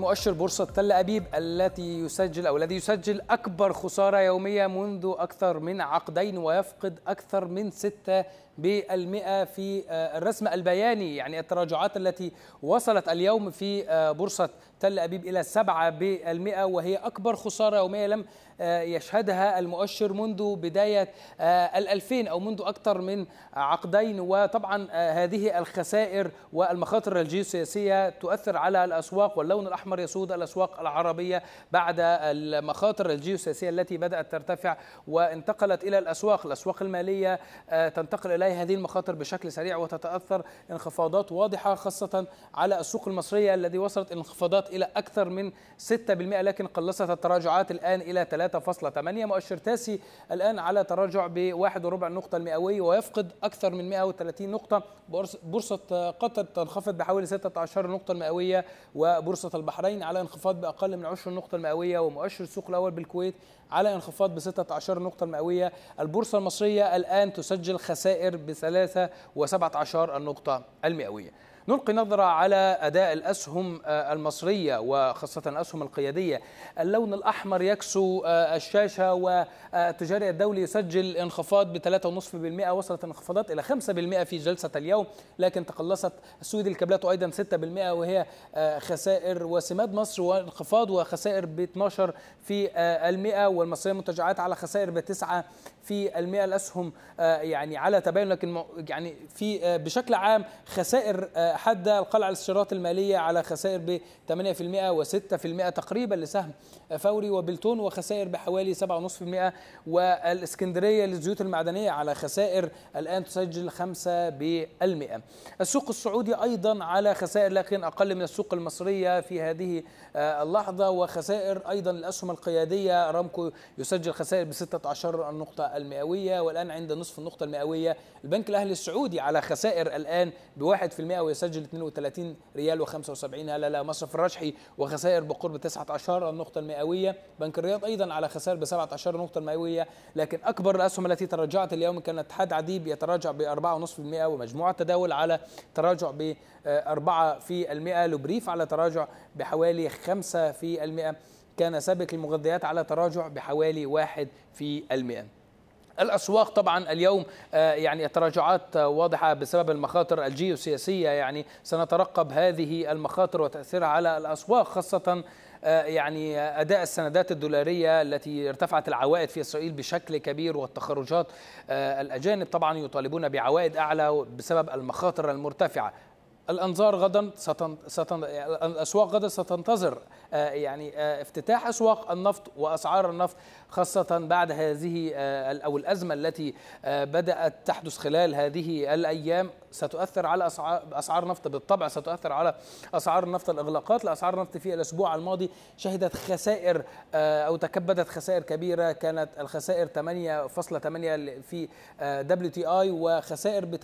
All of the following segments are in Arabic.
مؤشر بورصة تل أبيب التي يسجل أو الذي يسجل أكبر خسارة يومية منذ أكثر من عقدين ويفقد أكثر من ستة بالمئة في آه، الرسم البياني يعني التراجعات التي وصلت اليوم في آه، بورصة تل أبيب إلى سبعة بالمئة وهي أكبر خسارة يومية لم آه، يشهدها المؤشر منذ بداية الألفين أو منذ أكثر من عقدين وطبعا هذه الخسائر والمخاطر الجيوسياسية تؤثر على الأسواق واللون الأحمر الأحمر يسود الأسواق العربية بعد المخاطر الجيوسياسية التي بدأت ترتفع وانتقلت إلى الأسواق الأسواق المالية آه، تنتقل إليها هذه المخاطر بشكل سريع وتتأثر انخفاضات واضحة خاصة على السوق المصرية الذي وصلت انخفاضات إلى أكثر من 6% لكن قلصت التراجعات الآن إلى 3.8 مؤشر تاسي الآن على تراجع بواحد وربع النقطة المئوية ويفقد أكثر من 130 نقطة بورصة قطر تنخفض بحوالي 16 نقطة المئوية وبورصة البحر البحرين على انخفاض بأقل من 10 نقطة المئوية ومؤشر السوق الأول بالكويت على انخفاض ب 16 نقطة المئوية البورصة المصرية الآن تسجل خسائر ب 3 نقطة المئوية نلقي نظرة على أداء الأسهم آه، المصرية وخاصة الأسهم القيادية اللون الأحمر يكسو آه، الشاشة والتجاري الدولي يسجل انخفاض ب 3.5% وصلت انخفاضات إلى 5% في جلسة اليوم لكن تقلصت السويد الكابلات أيضا 6% وهي آه، خسائر وسماد مصر وانخفاض وخسائر ب 12 في المئة والمصرية المنتجعات على خسائر ب 9 في المئة الأسهم يعني على تباين لكن يعني في بشكل عام خسائر حد القلعة الاستشارات المالية على خسائر ب 8% و 6% تقريبا لسهم فوري وبلتون وخسائر بحوالي 7.5% والاسكندرية للزيوت المعدنية على خسائر الآن تسجل 5%. السوق السعودي أيضا على خسائر لكن أقل من السوق المصرية في هذه آه، اللحظة وخسائر أيضا الأسهم القيادية رامكو يسجل خسائر ب 16 النقطة المئوية والآن عند نصف النقطة المئوية البنك الأهلي السعودي على خسائر الآن ب 1% ويسجل سجل 32 ريال و75 هلله مصرف الرشحي وخسائر بقرب 19 النقطة المئوية بنك الرياض أيضا على خسائر ب 17 نقطة مئوية لكن أكبر الأسهم التي تراجعت اليوم كان اتحاد عديب يتراجع ب 4.5% ومجموعة تداول على تراجع ب 4% لبريف على تراجع بحوالي 5% كان سابق المغذيات على تراجع بحوالي 1% الأسواق طبعا اليوم آه، يعني تراجعات آه، واضحة بسبب المخاطر الجيوسياسية يعني سنترقب هذه المخاطر وتأثيرها على الأسواق خاصة آه، يعني اداء السندات الدولاريه التي ارتفعت العوائد في اسرائيل بشكل كبير والتخرجات الاجانب طبعا يطالبون بعوائد اعلى بسبب المخاطر المرتفعه الانظار غدا ستن... ستن... الاسواق غدا ستنتظر آه، يعني آه، افتتاح اسواق النفط واسعار النفط خاصه بعد هذه آه، او الازمه التي بدات تحدث خلال هذه الايام ستؤثر على اسعار اسعار نفط بالطبع ستؤثر على اسعار النفط الاغلاقات لاسعار النفط في الاسبوع الماضي شهدت خسائر آه، او تكبدت خسائر كبيره كانت الخسائر 8.8 في آه، دبليو تي اي وخسائر ب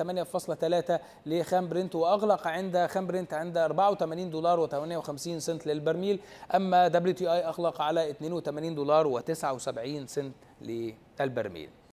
8.3 لخام برنت واغلق عند خام برنت عند 84 دولار و58 سنت للبرميل اما دبليو تي اي اغلق على 82 دولار و79 سنت للبرميل